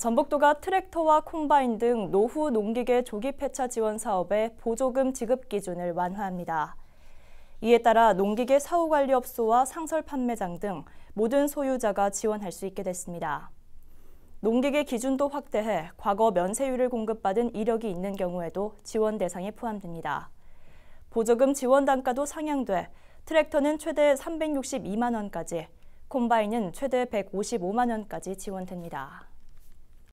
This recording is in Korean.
전북도가 트랙터와 콤바인 등 노후 농기계 조기 폐차 지원 사업의 보조금 지급 기준을 완화합니다. 이에 따라 농기계 사후관리업소와 상설 판매장 등 모든 소유자가 지원할 수 있게 됐습니다. 농기계 기준도 확대해 과거 면세율을 공급받은 이력이 있는 경우에도 지원 대상에 포함됩니다. 보조금 지원 단가도 상향돼 트랙터는 최대 362만 원까지, 콤바인은 최대 155만 원까지 지원됩니다.